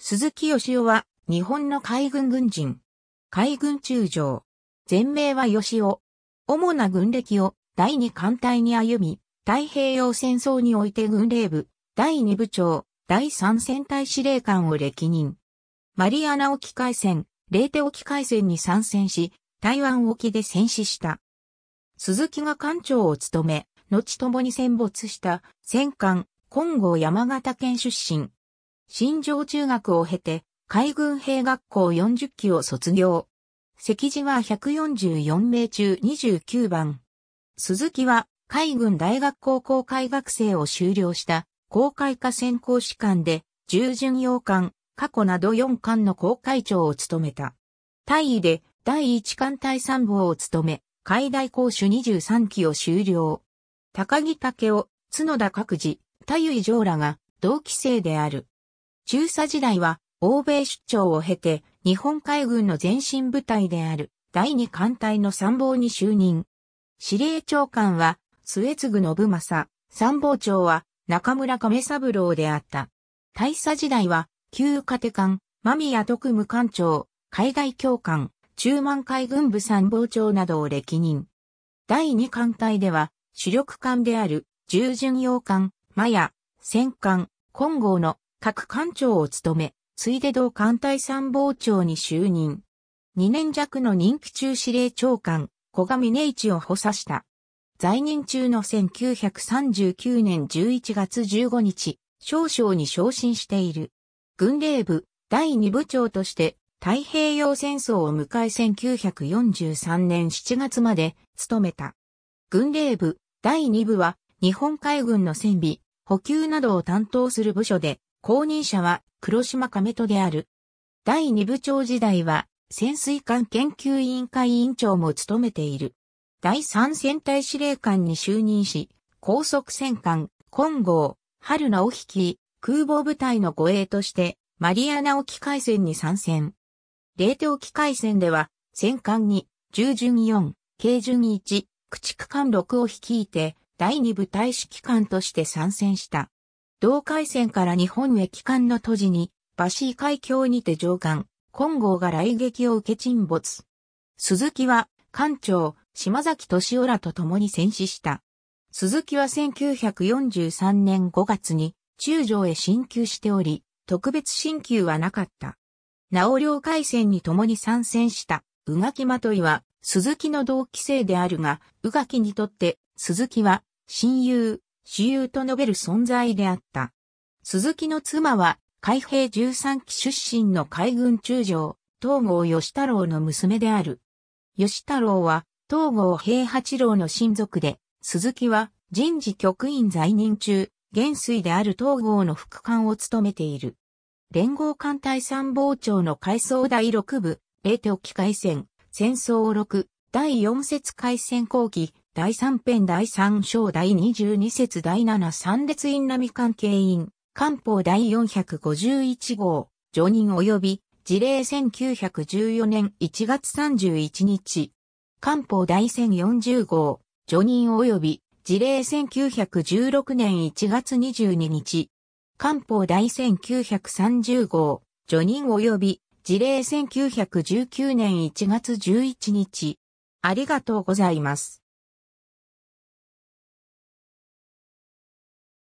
鈴木義雄は、日本の海軍軍人。海軍中将。全名は義雄。主な軍歴を、第二艦隊に歩み、太平洋戦争において軍令部、第二部長、第三戦隊司令官を歴任。マリアナ沖海戦、レーテ沖海戦に参戦し、台湾沖で戦死した。鈴木が艦長を務め、後ともに戦没した戦艦、金剛山形県出身。新城中学を経て、海軍兵学校40期を卒業。席次は144名中29番。鈴木は海軍大学高校海学生を修了した公開化専攻士官で、従順洋艦、過去など4艦の公開長を務めた。大尉で第1艦隊参謀を務め、海大公主23期を修了。高木武雄、角田各自、太尉上らが同期生である。中佐時代は、欧米出張を経て、日本海軍の前身部隊である、第二艦隊の参謀に就任。司令長官は、末継信正、参謀長は、中村亀三郎であった。大佐時代は、旧家手艦、間宮徳務艦長、海外教官、中満海軍部参謀長などを歴任。第二艦隊では、主力艦である、従巡洋艦、マヤ、戦艦、金剛の各艦長を務め、ついで同艦隊参謀長に就任。2年弱の任期中司令長官、小上寧一を補佐した。在任中の1939年11月15日、少将に昇進している。軍令部第2部長として太平洋戦争を迎え1943年7月まで務めた。軍令部第2部は日本海軍の戦備、補給などを担当する部署で後任者は黒島亀戸である。第二部長時代は潜水艦研究委員会委員長も務めている。第三戦隊司令官に就任し、高速戦艦、金剛、春名を率い、空母部隊の護衛としてマリアナ沖海戦に参戦。冷凍沖海戦では戦艦に従順4、軽順1、駆逐艦6を率いて第二部隊指揮官として参戦した。同海戦から日本へ帰還の途時に、バシー海峡にて上官、金剛が来撃を受け沈没。鈴木は、艦長、島崎敏夫らと共に戦死した。鈴木は1943年5月に、中将へ進級しており、特別進級はなかった。なお領海戦に共に参戦した、宇垣といは、鈴木の同期生であるが、宇垣にとって、鈴木は、親友、私有と述べる存在であった。鈴木の妻は、海兵十三期出身の海軍中将、東郷義太郎の娘である。義太郎は、東郷平八郎の親族で、鈴木は人事局員在任中、元帥である東郷の副官を務めている。連合艦隊参謀長の改装第6部、冷凍機海戦、戦争6、第4節海戦後期、第3編第3章第22節第7三列院並み関係員、官報第451号、除任及び、事例1914年1月31日、官報第1040号、除任及び、事例1916年1月22日、官報第1930号、除任及び、事例1919年1月11日。ありがとうございます。